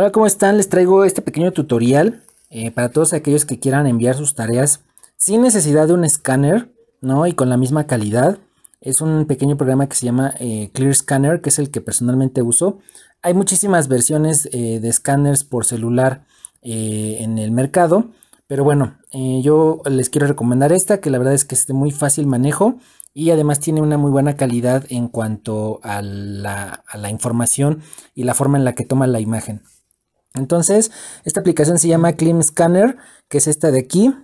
Hola, ¿cómo están? Les traigo este pequeño tutorial eh, para todos aquellos que quieran enviar sus tareas sin necesidad de un escáner, ¿no? Y con la misma calidad. Es un pequeño programa que se llama eh, Clear Scanner, que es el que personalmente uso. Hay muchísimas versiones eh, de escáneres por celular en el mercado, pero bueno, yo les quiero recomendar esta, que la verdad es que es de muy fácil manejo y además tiene una muy buena calidad en cuanto a la, a la información y la forma en la que toma la imagen. Entonces, esta aplicación se llama Clean Scanner, que es esta de aquí.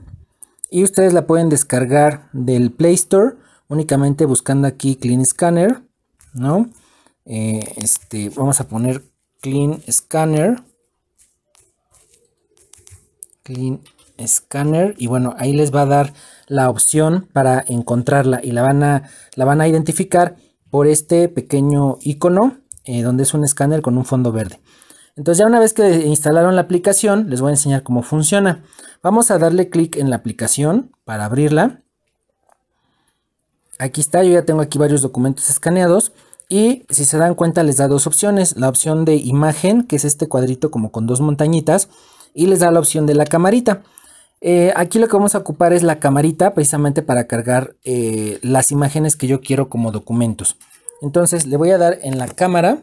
Y ustedes la pueden descargar del Play Store únicamente buscando aquí Clean Scanner, ¿no? Eh, este, vamos a poner Clean Scanner. Clean Scanner y bueno, ahí les va a dar la opción para encontrarla y la van a, la van a identificar por este pequeño icono eh, donde es un escáner con un fondo verde. Entonces ya una vez que instalaron la aplicación, les voy a enseñar cómo funciona. Vamos a darle clic en la aplicación para abrirla. Aquí está, yo ya tengo aquí varios documentos escaneados. Y si se dan cuenta les da dos opciones, la opción de imagen, que es este cuadrito como con dos montañitas, y les da la opción de la camarita. Eh, aquí lo que vamos a ocupar es la camarita precisamente para cargar eh, las imágenes que yo quiero como documentos. Entonces le voy a dar en la cámara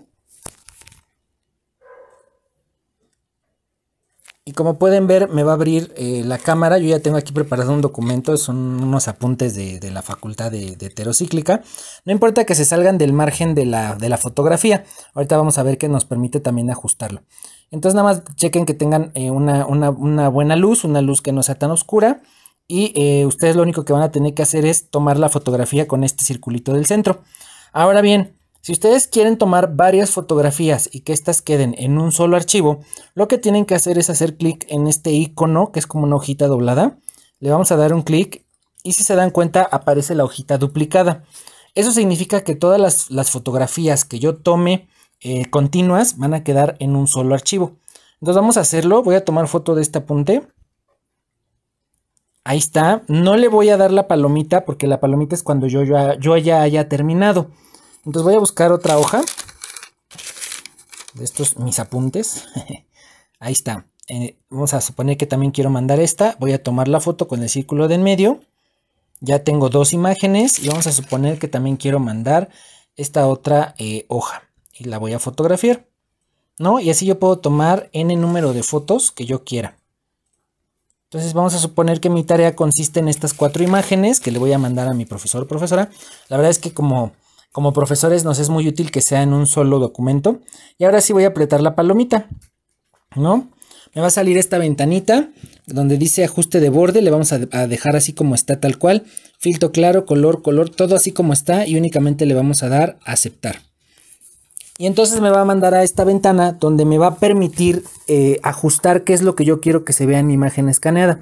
Y como pueden ver, me va a abrir eh, la cámara. Yo ya tengo aquí preparado un documento, son unos apuntes de, la facultad de, heterocíclica. No importa que se salgan del margen de la, fotografía. Ahorita vamos a ver que nos permite también ajustarlo. Entonces nada más chequen que tengan eh, una, buena luz, una luz que no sea tan oscura. Y eh, ustedes lo único que van a tener que hacer es tomar la fotografía con este circulito del centro. Ahora bien, si ustedes quieren tomar varias fotografías y que éstas queden en un solo archivo, lo que tienen que hacer es hacer clic en este icono que es como una hojita doblada. Le vamos a dar un clic y si se dan cuenta aparece la hojita duplicada. Eso significa que todas las, fotografías que yo tome eh, continuas van a quedar en un solo archivo. Entonces vamos a hacerlo. Voy a tomar foto de este apunte. Ahí está. No le voy a dar la palomita porque la palomita es cuando yo ya haya terminado. Entonces voy a buscar otra hoja de estos mis apuntes. Ahí está. Eh, vamos a suponer que también quiero mandar esta. Voy a tomar la foto con el círculo de en medio. Ya tengo dos imágenes y vamos a suponer que también quiero mandar esta otra eh, hoja. Y la voy a fotografiar. ¿No? Y así yo puedo tomar n número de fotos que yo quiera. Entonces vamos a suponer que mi tarea consiste en estas cuatro imágenes que le voy a mandar a mi profesor o profesora. La verdad es que como como profesores nos es muy útil que sea en un solo documento. Y ahora sí voy a apretar la palomita, ¿no? Me va a salir esta ventanita donde dice ajuste de borde, le vamos a, dejar así como está tal cual, filtro claro, color, color, todo así como está y únicamente le vamos a dar aceptar. Y entonces me va a mandar a esta ventana donde me va a permitir eh, ajustar qué es lo que yo quiero que se vea en mi imagen escaneada.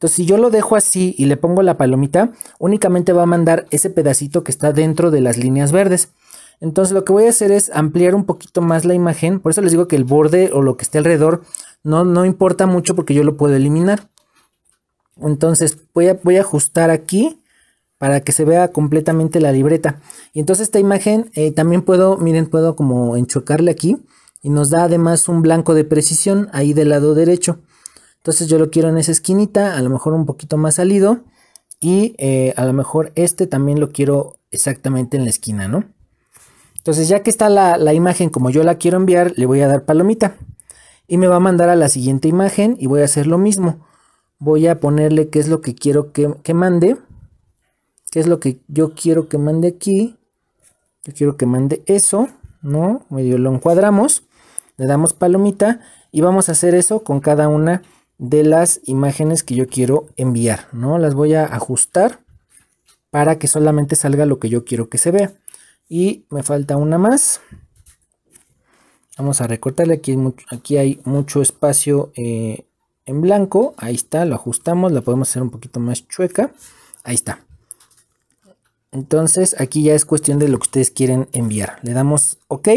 Entonces, si yo lo dejo así y le pongo la palomita, únicamente va a mandar ese pedacito que está dentro de las líneas verdes. Entonces, lo que voy a hacer es ampliar un poquito más la imagen. Por eso les digo que el borde o lo que esté alrededor no, no importa mucho porque yo lo puedo eliminar. Entonces, voy a, voy a ajustar aquí para que se vea completamente la libreta. Y entonces esta imagen eh, también puedo, miren, puedo como enchocarle aquí y nos da además un blanco de precisión ahí del lado derecho. Entonces yo lo quiero en esa esquinita, a lo mejor un poquito más salido. Y eh, a lo mejor este también lo quiero exactamente en la esquina, ¿no? Entonces ya que está la, imagen como yo la quiero enviar, le voy a dar palomita. Y me va a mandar a la siguiente imagen y voy a hacer lo mismo. Voy a ponerle qué es lo que quiero que, que mande. ¿Qué es lo que yo quiero que mande aquí? Yo quiero que mande eso, ¿no? Medio lo encuadramos, le damos palomita y vamos a hacer eso con cada una de las imágenes que yo quiero enviar, ¿no? Las voy a ajustar para que solamente salga lo que yo quiero que se vea. Y me falta una más. Vamos a recortarle, aquí hay mucho, aquí hay mucho espacio eh, en blanco. Ahí está, lo ajustamos, la podemos hacer un poquito más chueca. Ahí está. Entonces aquí ya es cuestión de lo que ustedes quieren enviar. Le damos OK.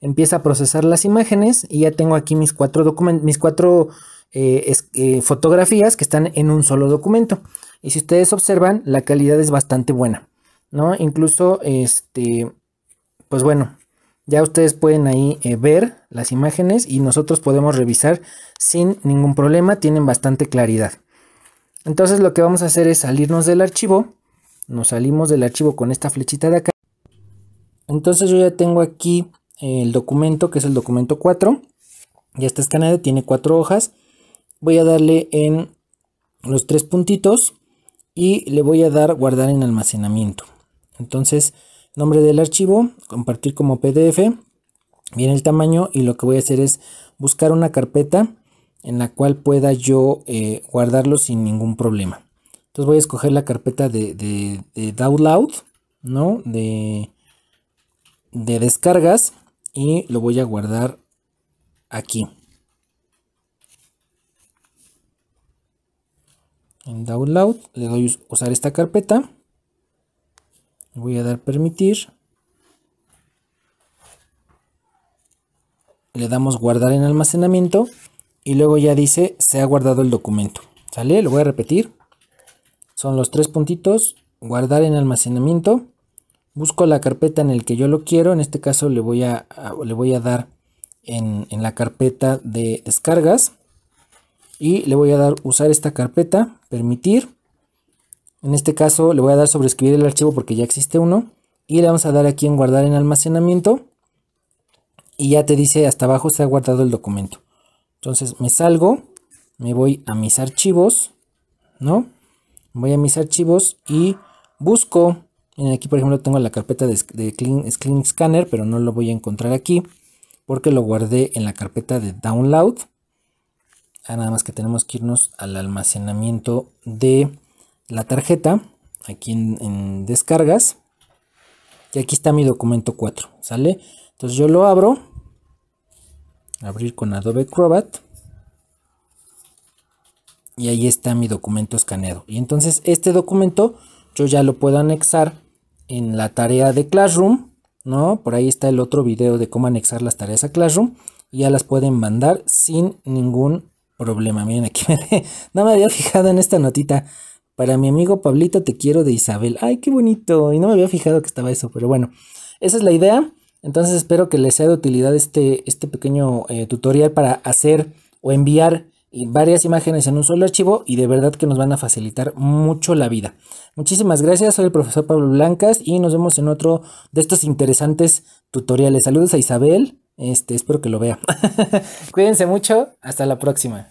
Empieza a procesar las imágenes y ya tengo aquí mis cuatro documentos, mis cuatro eh, es, eh, fotografías que están en un solo documento. Y si ustedes observan, la calidad es bastante buena, ¿no? Incluso, este, pues bueno, ya ustedes pueden ahí eh, ver las imágenes y nosotros podemos revisar sin ningún problema, tienen bastante claridad. Entonces lo que vamos a hacer es salirnos del archivo, nos salimos del archivo con esta flechita de acá. Entonces yo ya tengo aquí el documento, que es el documento 4, ya está escaneado, tiene cuatro hojas voy a darle en los tres puntitos y le voy a dar guardar en almacenamiento. Entonces, nombre del archivo, compartir como PDF, viene el tamaño y lo que voy a hacer es buscar una carpeta en la cual pueda yo eh, guardarlo sin ningún problema. Entonces voy a escoger la carpeta de, download, ¿no? De, de descargas y lo voy a guardar aquí. en download, le doy a usar esta carpeta, voy a dar permitir, le damos guardar en almacenamiento y luego ya dice se ha guardado el documento, ¿sale? Lo voy a repetir, son los tres puntitos, guardar en almacenamiento, busco la carpeta en el que yo lo quiero, en este caso le voy a, le voy a dar en, en la carpeta de descargas, y le voy a dar usar esta carpeta, permitir. En este caso le voy a dar sobreescribir el archivo porque ya existe uno. Y le vamos a dar aquí en guardar en almacenamiento. Y ya te dice hasta abajo se ha guardado el documento. Entonces me salgo, me voy a mis archivos, ¿no? Voy a mis archivos y busco. en aquí por ejemplo tengo la carpeta de, de Clean, Scanner, pero no lo voy a encontrar aquí porque lo guardé en la carpeta de Download. Ah, nada más que tenemos que irnos al almacenamiento de la tarjeta. Aquí en, descargas. Y aquí está mi documento 4. ¿Sale? Entonces yo lo abro. Abrir con Adobe Acrobat. Y ahí está mi documento escaneado. Y entonces este documento yo ya lo puedo anexar en la tarea de Classroom. ¿no? Por ahí está el otro video de cómo anexar las tareas a Classroom. Y ya las pueden mandar sin ningún problema. Miren, aquí no me había fijado en esta notita. Para mi amigo Pablito, te quiero de Isabel. Ay, qué bonito. Y no me había fijado que estaba eso, pero bueno, esa es la idea. Entonces espero que les sea de utilidad este, este pequeño eh, tutorial para hacer o enviar varias imágenes en un solo archivo y de verdad que nos van a facilitar mucho la vida. Muchísimas gracias, soy el profesor Pablo Blancas y nos vemos en otro de estos interesantes tutoriales. Saludos a Isabel. Este, espero que lo vea. Cuídense mucho. Hasta la próxima.